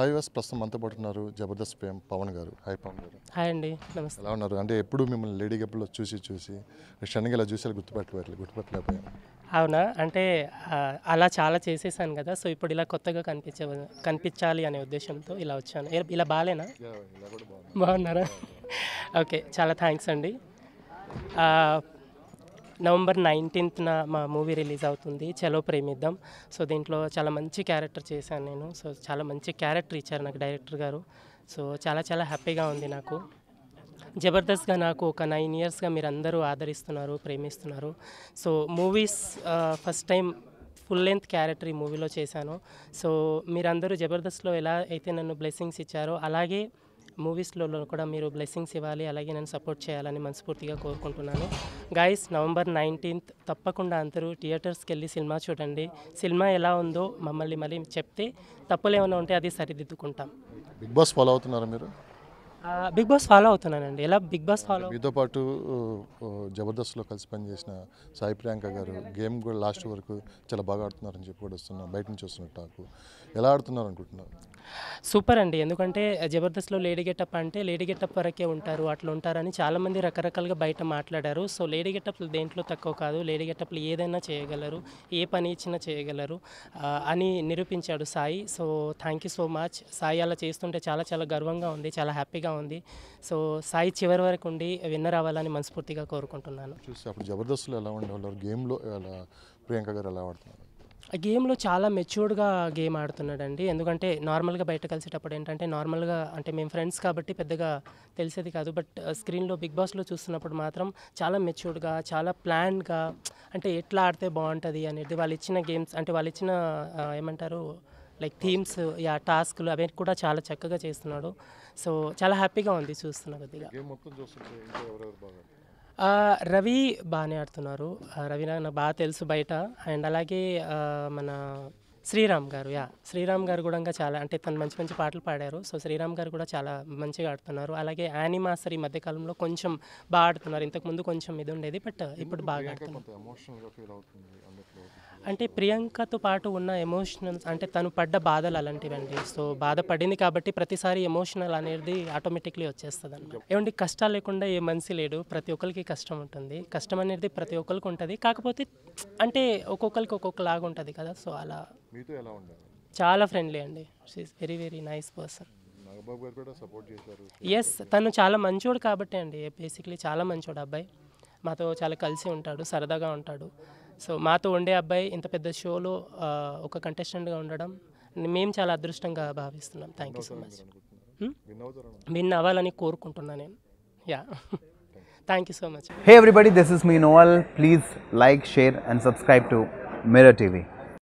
hi was ప్రస్తుతం మనతో పాటు ఉన్నారు జబర్దస్త్ ప్రేమ్ పవన్ గారు హాయ్ పవన్ గారు హాయ్ అండి నమస్తే ఎలా ఉన్నారు అంటే ఎప్పుడు మిమ్మల్ని లేడీ గప్పులో చూసి చూసి షన్గా ఇలా చూసి గుర్తుపట్టలేదు గుర్తుపట్టలేకపోయాను అవునా అంటే అలా చాలా చేసేసాను కదా సో ఇప్పుడు ఇలా కొత్తగా కనిపించే కనిపించాలి అనే ఉద్దేశంతో ఇలా వచ్చాను ఇలా బాగాలేనా బాగున్నారా ఓకే చాలా థ్యాంక్స్ అండి నవంబర్ నైన్టీన్త్న మా మూవీ రిలీజ్ అవుతుంది చలో ప్రేమిద్దాం సో దీంట్లో చాలా మంచి క్యారెక్టర్ చేశాను నేను సో చాలా మంచి క్యారెక్టర్ ఇచ్చారు నాకు డైరెక్టర్ గారు సో చాలా చాలా హ్యాపీగా ఉంది నాకు జబర్దస్త్గా నాకు ఒక నైన్ ఇయర్స్గా మీరు అందరూ ఆదరిస్తున్నారు ప్రేమిస్తున్నారు so movies first time full length character ఈ మూవీలో చేశాను సో మీరందరూ జబర్దస్త్లో ఎలా అయితే నన్ను బ్లెస్సింగ్స్ ఇచ్చారో అలాగే మూవీస్లో కూడా మీరు బ్లెస్సింగ్స్ ఇవ్వాలి అలాగే నేను సపోర్ట్ చేయాలని మనస్ఫూర్తిగా కోరుకుంటున్నాను గాయస్ నవంబర్ నైన్టీన్త్ తప్పకుండా అందరూ థియేటర్స్కి వెళ్ళి సినిమా చూడండి సినిమా ఎలా ఉందో మమ్మల్ని మళ్ళీ చెప్తే తప్పులు ఏమైనా ఉంటే అది సరిదిద్దుకుంటాం బిగ్ బాస్ ఫాలో అవుతున్నారా మీరు బిగ్ బాస్ ఫాలో అవుతున్నానండి ఎలా బిగ్ బాస్ ఫాలో మీతో పాటు జబర్దస్త్లో కలిసి పనిచేసిన సాయి ప్రియాంక గారు గేమ్ కూడా లాస్ట్ వరకు చాలా బాగా ఆడుతున్నారని చెప్పి కూడా వస్తున్నాను బయట నుంచి వస్తున్నట్టు నాకు ఎలా ఆడుతున్నారు అనుకుంటున్నారు సూపర్ అండి ఎందుకంటే జబర్దస్త్లో లేడీ గెటప్ అంటే లేడీ గెటప్ వరకే ఉంటారు అట్లా ఉంటారని చాలామంది రకరకాలుగా బయట మాట్లాడారు సో లేడీ గెటప్లు దేంట్లో తక్కువ కాదు లేడీ గెటప్లు ఏదైనా చేయగలరు ఏ పని ఇచ్చినా చేయగలరు అని నిరూపించాడు Sai so thank you so much Sai అలా చేస్తుంటే చాలా చాలా గర్వంగా ఉంది చాలా హ్యాపీగా మ్యాచ్గా ఉంది సో సాయి చివరి వరకు ఉండి విన్నర్ అవ్వాలని మనస్ఫూర్తిగా కోరుకుంటున్నాను చూసి అప్పుడు జబర్దస్త్లో ఎలా ఉండేవాళ్ళు గేమ్లో ప్రియాంక గారు ఎలా ఆడుతున్నారు గేమ్లో చాలా మెచ్యూర్డ్గా గేమ్ ఆడుతున్నాడండి ఎందుకంటే నార్మల్గా బయట కలిసేటప్పుడు ఏంటంటే నార్మల్గా అంటే మేము ఫ్రెండ్స్ కాబట్టి పెద్దగా తెలిసేది కాదు బట్ స్క్రీన్లో బిగ్ బాస్లో చూస్తున్నప్పుడు మాత్రం చాలా మెచ్యూర్డ్గా చాలా ప్లాన్గా అంటే ఎట్లా ఆడితే బాగుంటుంది అనేది వాళ్ళు ఇచ్చిన గేమ్స్ అంటే వాళ్ళు ఇచ్చిన ఏమంటారు లైక్ థీమ్స్ యా టాస్క్లు అవన్నీ కూడా చాలా చక్కగా చేస్తున్నాడు సో చాలా హ్యాపీగా ఉంది చూస్తున్న కొద్దిగా రవి బాగానే ఆడుతున్నారు రవి నాకు బాగా తెలుసు బయట అండ్ అలాగే మన శ్రీరామ్ గారు యా శ్రీరామ్ గారు కూడా చాలా అంటే తను మంచి మంచి పాటలు పాడారు సో శ్రీరామ్ గారు కూడా చాలా మంచిగా ఆడుతున్నారు అలాగే యానిమాస్టర్ ఈ మధ్యకాలంలో కొంచెం బాగా ఆడుతున్నారు ఇంతకుముందు కొంచెం ఇది ఉండేది బట్ ఇప్పుడు బాగా ఆడుతున్నారు అంటే ప్రియాంకతో పాటు ఉన్న ఎమోషనల్స్ అంటే తను పడ్డ బాధలు అలాంటివండి సో బాధపడింది కాబట్టి ప్రతిసారి ఎమోషనల్ అనేది ఆటోమేటిక్లీ వచ్చేస్తుంది అనమాట ఏమంటే కష్టాలు లేకుండా ఏ మనిషి లేడు ప్రతి ఒక్కరికి కష్టం ఉంటుంది కష్టం అనేది ప్రతి ఒక్కరికి ఉంటుంది కాకపోతే అంటే ఒక్కొక్కరికి ఒక్కొక్కలాగా ఉంటుంది కదా సో అలా మీతో ఎలా ఉండాలి చాలా ఫ్రెండ్లీ అండి she's very very nice person yes తను చాలా మంచోడు కాబట్టి అండి బేసిక్లీ చాలా మంచోడు అబ్బాయి మాతో చాలా కలిసి ఉంటాడు సరదాగా ఉంటాడు సో మాతో ఉండే అబ్బాయి ఇంత పెద్ద షోలో ఒక కంటెస్టెంట్గా ఉండడం మేము చాలా అదృష్టంగా భావిస్తున్నాం thank you so much win అవ్వాలని కోరుకుంటున్నాను నేను yeah thank you so much hey everybody this is me Noval please like share and subscribe to Mero TV